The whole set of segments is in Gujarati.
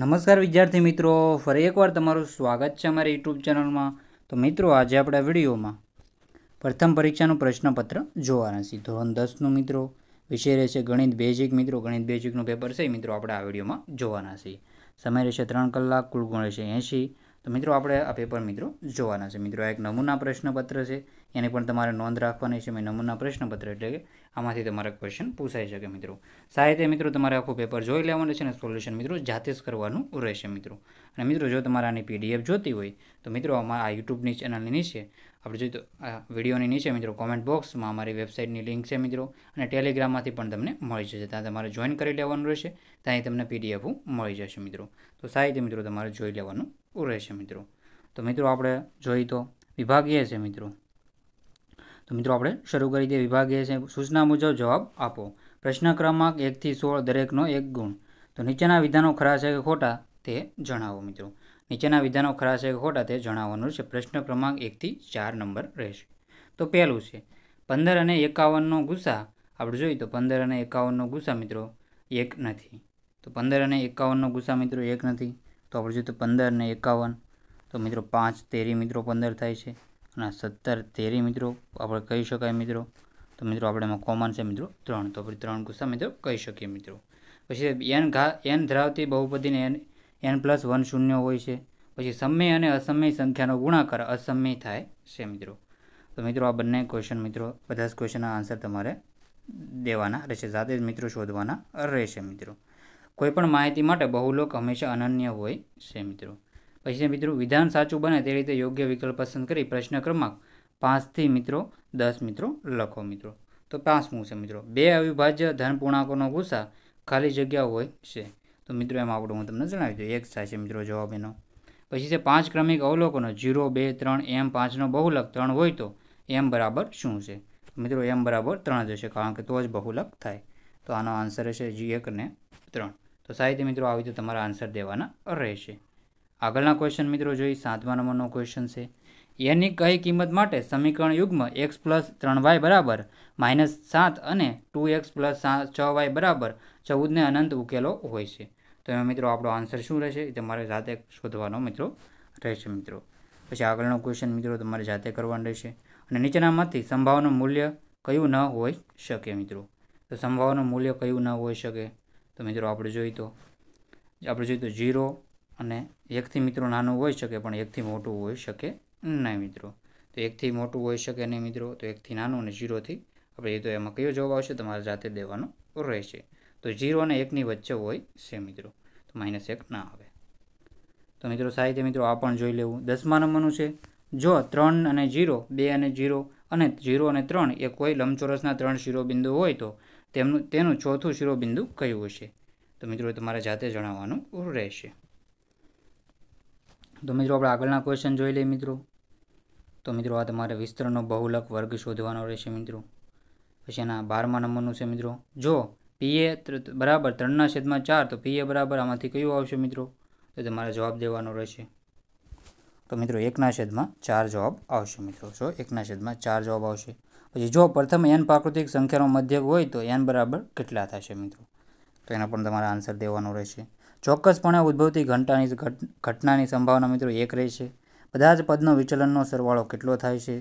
નમસ્કાર વિદ્યાર્થી મિત્રો ફરી એકવાર તમારું સ્વાગત છે અમારી યુટ્યુબ ચેનલમાં તો મિત્રો આજે આપણા વિડીયોમાં પ્રથમ પરીક્ષાનું પ્રશ્નપત્ર જોવાના છીએ ધોરણ દસનું મિત્રો વિષય રહેશે ગણિત બેઝિક મિત્રો ગણિત બેઝિકનું પેપર છે મિત્રો આપણે આ વિડીયોમાં જોવાના છીએ સમય રહેશે ત્રણ કલાક કુલ ગુણ રહેશે એંશી તો મિત્રો આપણે આ પેપર મિત્રો જોવાના છે મિત્રો આ એક નમૂના પ્રશ્નપત્ર છે એની પણ તમારે નોંધ રાખવાની છે મેં નમૂના પ્રશ્નપત્ર એટલે કે આમાંથી તમારે ક્વેશ્ચન પૂછાઈ શકે મિત્રો સાહિત્ય મિત્રો તમારે આખું પેપર જોઈ લેવાનું છે અને સોલ્યુશન મિત્રો જાતે જ કરવાનું રહેશે મિત્રો અને મિત્રો જો તમારે આની પીડીએફ જોતી હોય તો મિત્રો અમારા આ યુટ્યુબની ચેનલની નીચે આપણે જોઈએ તો આ વિડીયોની નીચે મિત્રો કોમેન્ટ બોક્સમાં અમારી વેબસાઇટની લિંક છે મિત્રો અને ટેલિગ્રામમાંથી પણ તમને મળી જશે ત્યાં તમારે જોઈન કરી લેવાનું રહેશે ત્યાંથી તમને પીડીએફ મળી જશે મિત્રો તો સાહિત્ય મિત્રો તમારે જોઈ લેવાનું રહેશે મિત્રો તો મિત્રો આપણે જોઈ તો વિભાગીય છે મિત્રો તો મિત્રો આપણે શરૂ કરી દઈએ વિભાગીય છે સૂચના મુજબ જવાબ આપો પ્રશ્ન ક્રમાંક એકથી સોળ દરેકનો એક ગુણ તો નીચેના વિધાનો ખરા છે કે ખોટા તે જણાવો મિત્રો નીચેના વિધાનો ખરા છે કે ખોટા તે જણાવવાનું છે પ્રશ્ન ક્રમાંક એકથી ચાર નંબર રહેશે તો પહેલું છે પંદર અને એકાવનનો ગુસ્સા આપણે જોઈએ તો પંદર અને એકાવનનો ગુસ્સા મિત્રો એક નથી તો પંદર અને એકાવનનો ગુસ્સા મિત્રો એક નથી તો આપણે જોઈએ તો પંદર ને એકાવન તો મિત્રો પાંચ તેરી મિત્રો પંદર થાય છે અને સત્તર તેરી મિત્રો આપણે કહી શકાય મિત્રો તો મિત્રો આપણે એમાં કોમન છે મિત્રો ત્રણ તો આપણે ત્રણ ગુસ્સા મિત્રો કહી શકીએ મિત્રો પછી એન ઘા એન ધરાવતી બહુપતિને એન એન પ્લસ વન શૂન્ય હોય છે પછી સમય અને અસમય સંખ્યાનો ગુણાકાર અસમય થાય છે મિત્રો તો મિત્રો આ બંને ક્વેશ્ચન મિત્રો બધા જ ક્વેશ્ચનના આન્સર તમારે દેવાના રહેશે સાથે જ મિત્રો શોધવાના રહેશે મિત્રો કોઈપણ માહિતી માટે બહુલોક હંમેશા અનન્ય હોય છે મિત્રો પછી છે મિત્રો વિધાન સાચું બને તે રીતે યોગ્ય વિકલ્પ પસંદ કરી પ્રશ્ન ક્રમાંક પાંચથી મિત્રો દસ મિત્રો લખો મિત્રો તો પાંચમું છે મિત્રો બે અવિભાજ્ય ધન ગુસ્સા ખાલી જગ્યા હોય છે તો મિત્રો એમાં આપણું હું તમને જણાવી દઉં એક થાય છે મિત્રો જવાબ એનો પછી છે પાંચ ક્રમિક અવલોકનો જીરો બે ત્રણ એમ પાંચનો બહુલક ત્રણ હોય તો એમ બરાબર શું છે મિત્રો એમ બરાબર ત્રણ જ હશે કારણ કે તો જ બહુલક થાય તો આનો આન્સર હશે જી એક ને ત્રણ તો સાહિત્ય મિત્રો આવી રીતે તમારા આન્સર દેવાના રહેશે આગળના ક્વેશ્ચન મિત્રો જોઈએ સાતમા નંબરનો ક્વેશ્ચન છે એની કઈ કિંમત માટે સમીકરણ યુગ્મ એક્સ પ્લસ ત્રણ વાય બરાબર માઇનસ સાત અને ટુ એક્સ પ્લસ છ વાય બરાબર ચૌદને અનંત ઉકેલો હોય છે તો એમાં મિત્રો આપણો આન્સર શું રહેશે એ તમારે જાતે શોધવાનો મિત્રો રહેશે મિત્રો પછી આગળનો ક્વેશ્ચન મિત્રો તમારે જાતે કરવાનો રહેશે અને નીચેનામાંથી સંભાવનું મૂલ્ય કયું ન હોઈ શકે મિત્રો તો સંભાવનું મૂલ્ય કયું ન હોઈ શકે તો મિત્રો આપણે જોઈએ તો આપણે જોઈએ તો ઝીરો અને એકથી મિત્રો નાનું હોઈ શકે પણ એકથી મોટું હોઈ શકે નહીં મિત્રો તો એકથી મોટું હોઈ શકે નહીં મિત્રો તો એકથી નાનું અને ઝીરોથી આપણે એ તો એમાં કયો જવાબ આવશે તમારે જાતે દેવાનો રહેશે તો ઝીરો અને એકની વચ્ચે હોય છે મિત્રો તો માઇનસ એક ના આવે તો મિત્રો સાહિત્ય મિત્રો આ પણ જોઈ લેવું દસમા નંબરનું છે જો ત્રણ અને ઝીરો બે અને ઝીરો અને ઝીરો અને ત્રણ એ કોઈ લંબચોરસના ત્રણ શિરોબિંદુ હોય તો તેમનું તેનું ચોથું શિરોબિંદુ કયું હશે તો મિત્રો તમારે જાતે જણાવવાનું રહેશે તો મિત્રો આપણે આગળના ક્વેશ્ચન જોઈ લઈએ મિત્રો તો મિત્રો આ તમારે વિસ્તરણનો બહુલક વર્ગ શોધવાનો રહેશે મિત્રો પછી એના બારમા નંબરનું છે મિત્રો જો પીએ બરાબર ત્રણના છેદમાં ચાર તો પીએ બરાબર આમાંથી કયું આવશે મિત્રો તો તમારે જવાબ દેવાનો રહેશે તો મિત્રો એકના છેદમાં ચાર જવાબ આવશે મિત્રો સો એકના છેદમાં ચાર જવાબ આવશે પછી જો પ્રથમ એન પ્રાકૃતિક સંખ્યાનો મધ્યક હોય તો એન બરાબર કેટલા થશે મિત્રો તો એના પણ તમારે આન્સર દેવાનો રહેશે ચોક્કસપણે ઉદ્ભવતી ઘટનાની ઘટનાની સંભાવના મિત્રો એક રહેશે બધા જ પદનો વિચલનનો સરવાળો કેટલો થાય છે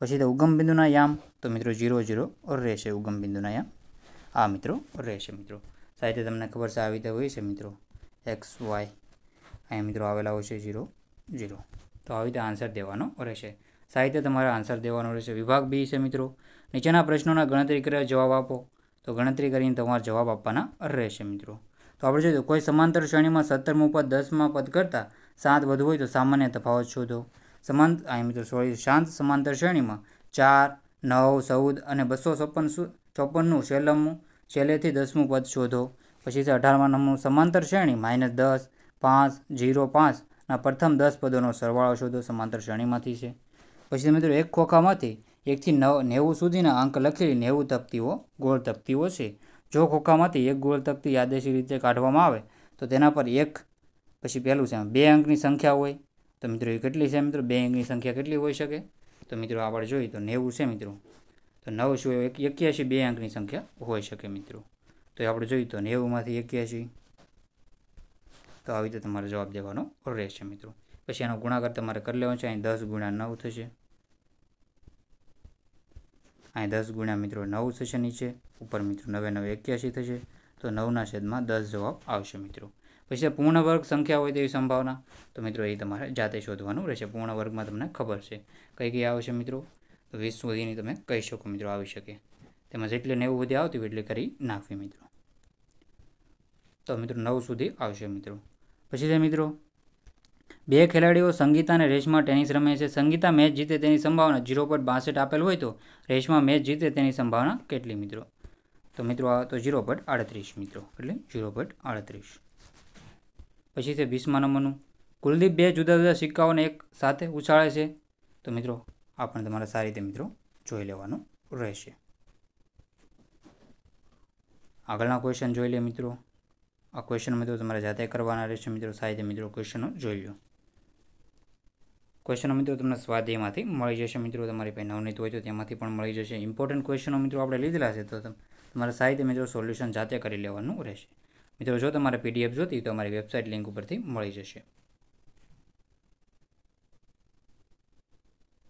પછી તે ઉગમબિંદુના યામ તો મિત્રો ઝીરો ઝીરો રહેશે ઉગમબિંદુના યામ આ મિત્રો રહેશે મિત્રો સાહિત્ય તમને ખબર છે આવી રીતે હોય છે મિત્રો એક્સ વાય અહીંયા મિત્રો આવેલા હોય છે ઝીરો ઝીરો તો આવી રીતે આન્સર દેવાનો રહેશે સાહિત્ય તમારે આન્સર દેવાનો રહેશે વિભાગ બી છે મિત્રો નીચેના પ્રશ્નોના ગણતરી કર્યા જવાબ આપો તો ગણતરી કરીને તમારે જવાબ આપવાના રહેશે મિત્રો તો આપણે જોઈએ કોઈ સમાંતર શ્રેણીમાં સત્તરમું પદ દસમાં પદ કરતાં સાત વધુ હોય તો સામાન્ય તફાવત શોધો સમાંત અહીં મિત્રો સોરી શાંત સમાંતર શ્રેણીમાં ચાર નવ ચૌદ અને બસો છપ્પન ચોપનનું છેલ્લમું છેલ્લેથી દસમું પદ શોધો પછી છે અઢારમાં નંબરનું સમાંતર શ્રેણી માઇનસ દસ પાંચ જીરો પાંચના પ્રથમ દસ પદોનો સરવાળો શોધો સમાંતર શ્રેણીમાંથી છે પછી મિત્રો એક ખોખામાંથી એકથી નવ નેવું સુધીના અંક લખેલી નેવું તકતીઓ ગોળ તકતીઓ છે જો ખોખામાંથી એક ગોળ તકતી યાદેશી રીતે કાઢવામાં આવે તો તેના પર એક પછી પહેલું છે બે અંકની સંખ્યા હોય તો મિત્રો એ કેટલી છે મિત્રો બે અંકની સંખ્યા કેટલી હોઈ શકે તો મિત્રો આપણે જોઈએ તો નેવું છે મિત્રો તો નવ શું એક એક્યાસી બે અંકની સંખ્યા હોઈ શકે મિત્રો તો એ આપણે જોઈએ તો નેવુંમાંથી એક્યાસી તો આવી રીતે તમારે જવાબ દેવાનો રહેશે મિત્રો પછી આનો ગુણાકાર તમારે કરી લેવાનો છે અહીં દસ ગુણ્યા નવ થશે અહીં દસ ગુણ્યા મિત્રો નવ થશે નીચે ઉપર મિત્રો નવે નવે એક્યાસી થશે તો નવના છેદમાં દસ જવાબ આવશે મિત્રો પછી પૂર્ણ વર્ગ સંખ્યા હોય તેવી સંભાવના તો મિત્રો એ તમારે જાતે શોધવાનું રહેશે પૂર્ણ વર્ગમાં તમને ખબર છે કઈ કઈ આવશે મિત્રો તો વીસ સુધીની તમે કહી શકો મિત્રો આવી શકે તેમાં જેટલી નેવું સુધી આવતી હોય એટલે કરી નાખવી મિત્રો તો મિત્રો નવ સુધી આવશે મિત્રો પછી છે મિત્રો બે ખેલાડીઓ સંગીતા અને રેશમા ટેનિસ રમે છે સંગીતા મેચ જીતે તેની સંભાવના ઝીરો પોઈન્ટ બાસઠ આપેલ હોય તો રેશમા મેચ જીતે તેની સંભાવના કેટલી મિત્રો તો મિત્રો આવે તો ઝીરો પોઈન્ટ આડત્રીસ મિત્રો એટલે ઝીરો પોઈન્ટ આડત્રીસ પછી છે વીસમા નંબરનું કુલદીપ બે જુદા જુદા સિક્કાઓને એક સાથે ઉછાળે છે તો મિત્રો આ પણ તમારે સારી રીતે મિત્રો જોઈ લેવાનું રહેશે આગળના ક્વેશ્ચન જોઈ લે મિત્રો આ ક્વેશ્ચન મિત્રો તમારે જાતે કરવાના રહેશે મિત્રો સારી રીતે મિત્રો ક્વેશ્ચનો જોઈ લો ક્વેશ્ચનો મિત્રો તમને સ્વાધ્યાયમાંથી મળી જશે મિત્રો તમારી પાસે નવનીત હોય તો તેમાંથી પણ મળી જશે ઇમ્પોર્ટન્ટ ક્વેશ્ચનો મિત્રો આપણે લીધેલા છે તો તમારે સાહિત્ય મિત્રો સોલ્યુશન જાતે કરી લેવાનું રહેશે મિત્રો જો તમારે પીડીએફ જોતી તો અમારી વેબસાઇટ લિંક ઉપરથી મળી જશે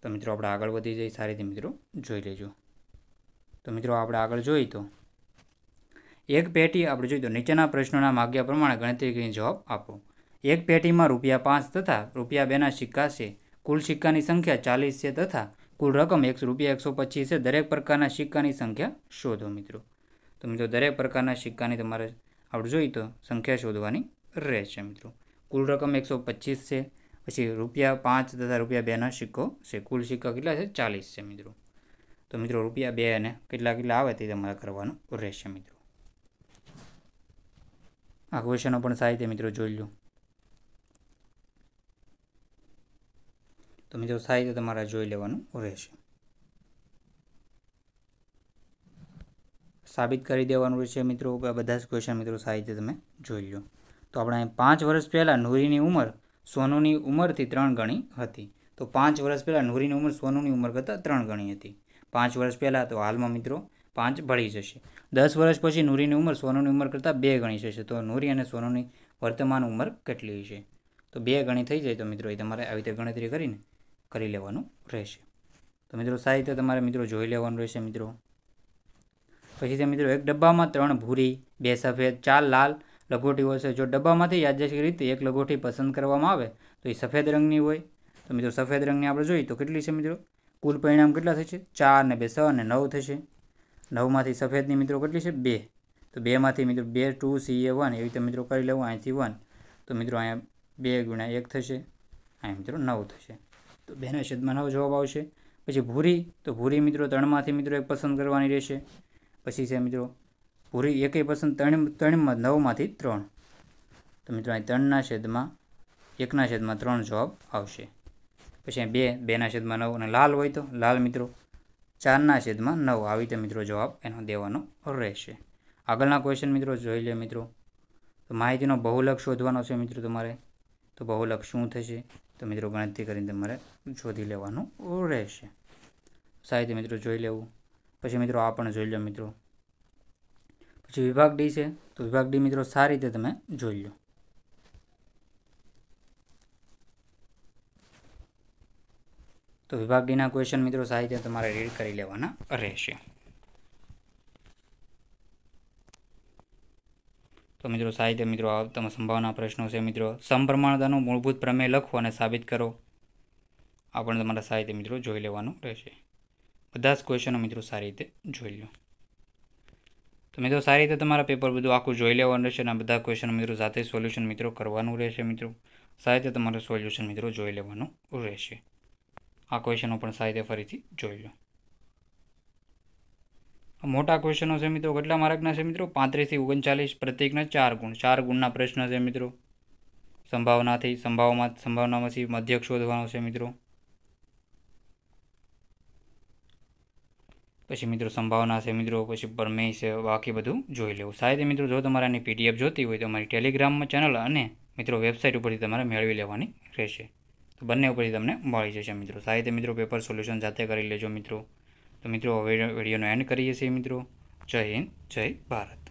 તો મિત્રો આપણે આગળ વધી જઈ સારી રીતે મિત્રો જોઈ લેજો તો મિત્રો આપણે આગળ જોઈએ તો એક પેટી આપણે જોઈએ તો નીચેના પ્રશ્નોના માગ્યા પ્રમાણે ગણતરી કરીને જવાબ આપો એક પેટીમાં રૂપિયા પાંચ તથા રૂપિયા બેના સિક્કા છે કુલ સિક્કાની સંખ્યા ચાલીસ છે તથા કુલ રકમ એકસો રૂપિયા એકસો પચીસ છે દરેક પ્રકારના સિક્કાની સંખ્યા શોધો મિત્રો તો મિત્રો દરેક પ્રકારના સિક્કાની તમારે આપણે જોઈએ તો સંખ્યા શોધવાની રહેશે મિત્રો કુલ રકમ એકસો પચીસ છે પછી રૂપિયા પાંચ તથા રૂપિયા બેના સિક્કો છે કુલ સિક્કા કેટલા છે ચાલીસ છે મિત્રો તો મિત્રો રૂપિયા બે અને કેટલા કેટલા આવે તે તમારે કરવાનું રહેશે મિત્રો આ ક્વેશ્ચનો પણ સાહિત્ય મિત્રો જોઈ લો તમે જો થાય તો તમારે જોઈ લેવાનું રહેશે સાબિત કરી દેવાનું છે મિત્રો કે બધા જ ક્વેશ્ચન મિત્રો સાહિત્ય તમે જોઈ લો તો આપણે પાંચ વર્ષ પહેલાં નૂરીની ઉંમર સોનુની ઉંમરથી ત્રણ ગણી હતી તો પાંચ વર્ષ પહેલાં નૂરીની ઉંમર સોનુની ઉંમર કરતાં ત્રણ ગણી હતી પાંચ વર્ષ પહેલાં તો હાલમાં મિત્રો પાંચ ભળી જશે દસ વર્ષ પછી નૂરીની ઉંમર સોનુની ઉંમર કરતાં બે ગણી જશે તો નૂરી અને સોનુની વર્તમાન ઉંમર કેટલી છે તો બે ગણી થઈ જાય તો મિત્રો એ તમારે આવી રીતે ગણતરી કરીને કરી લેવાનું રહેશે તો મિત્રો સારી રીતે તમારે મિત્રો જોઈ લેવાનું રહેશે મિત્રો પછી તે મિત્રો એક ડબ્બામાં ત્રણ ભૂરી બે સફેદ ચાર લાલ હોય છે જો ડબ્બામાંથી યાદચ્છિક રીતે એક લઘોટી પસંદ કરવામાં આવે તો એ સફેદ રંગની હોય તો મિત્રો સફેદ રંગની આપણે જોઈએ તો કેટલી છે મિત્રો કુલ પરિણામ કેટલા થશે ચાર ને બે છ અને નવ થશે નવમાંથી સફેદની મિત્રો કેટલી છે બે તો બેમાંથી મિત્રો બે ટુ સી એ વન એવી રીતે મિત્રો કરી લેવું અહીંથી વન તો મિત્રો અહીંયા બે ગુણ્યા એક થશે અહીંયા મિત્રો નવ થશે તો બહેનો છેદમાં નવ જવાબ આવશે પછી ભૂરી તો ભૂરી મિત્રો ત્રણમાંથી મિત્રો એક પસંદ કરવાની રહેશે પછી છે મિત્રો ભૂરી એકે પસંદ ત્રણ ત્રણમાં નવમાંથી ત્રણ તો મિત્રો અહીં ત્રણના છેદમાં એકના છેદમાં ત્રણ જવાબ આવશે પછી બે બેના છેદમાં નવ અને લાલ હોય તો લાલ મિત્રો ચારના છેદમાં નવ આવી રીતે મિત્રો જવાબ એનો દેવાનો રહેશે આગળના ક્વેશ્ચન મિત્રો જોઈ લે મિત્રો તો માહિતીનો બહુલક શોધવાનો છે મિત્રો તમારે તો બહુલક શું થશે તો મિત્રો ગણતરી કરીને તમારે શોધી લેવાનું રહેશે સાહિત્ય મિત્રો જોઈ લેવું પછી મિત્રો આ પણ જોઈ લો મિત્રો પછી વિભાગ ડી છે તો વિભાગ ડી મિત્રો સારી રીતે તમે જોઈ લો તો વિભાગ ડીના ક્વેશ્ચન મિત્રો સાહિત્ય તમારે રીડ કરી લેવાના રહેશે તો મિત્રો સાહિત્ય મિત્રો આવતામાં સંભાવના પ્રશ્નો છે મિત્રો સમપ્રમાણતાનું મૂળભૂત પ્રમેય લખો અને સાબિત કરો આ પણ તમારા સાહિત્ય મિત્રો જોઈ લેવાનું રહેશે બધા જ ક્વેશ્ચનો મિત્રો સારી રીતે જોઈ લો તો મિત્રો સારી રીતે તમારા પેપર બધું આખું જોઈ લેવાનું રહેશે અને બધા ક્વેશ્ચનો મિત્રો સાથે સોલ્યુશન મિત્રો કરવાનું રહેશે મિત્રો સાહિત્ય રીતે તમારું સોલ્યુશન મિત્રો જોઈ લેવાનું રહેશે આ ક્વેશ્ચનો પણ સાહિત્ય ફરીથી જોઈ લો મોટા ક્વેશ્ચનો છે મિત્રો કેટલા માર્કના છે મિત્રો પાંત્રીસથી ઓગણચાલીસ પ્રત્યેકના ચાર ગુણ ચાર ગુણના પ્રશ્ન છે મિત્રો સંભાવનાથી સંભાવના સંભાવનામાંથી મધ્યક શોધવાનો છે મિત્રો પછી મિત્રો સંભાવના છે મિત્રો પછી પ્રમેય છે બાકી બધું જોઈ લેવું શાયદ મિત્રો જો તમારે આની પીડીએફ જોતી હોય તો અમારી ટેલિગ્રામમાં ચેનલ અને મિત્રો વેબસાઇટ ઉપરથી તમારે મેળવી લેવાની રહેશે તો બંને ઉપરથી તમને મળી જશે મિત્રો શાયદ મિત્રો પેપર સોલ્યુશન જાતે કરી લેજો મિત્રો તો મિત્રો હવે વિડીયોનો એન્ડ કરીએ છીએ મિત્રો જય હિન્દ જય ભારત